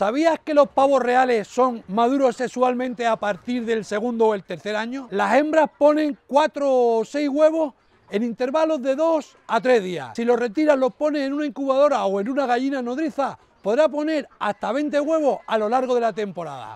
¿Sabías que los pavos reales son maduros sexualmente a partir del segundo o el tercer año? Las hembras ponen 4 o 6 huevos en intervalos de 2 a 3 días. Si los retiras, los pones en una incubadora o en una gallina nodriza, podrá poner hasta 20 huevos a lo largo de la temporada.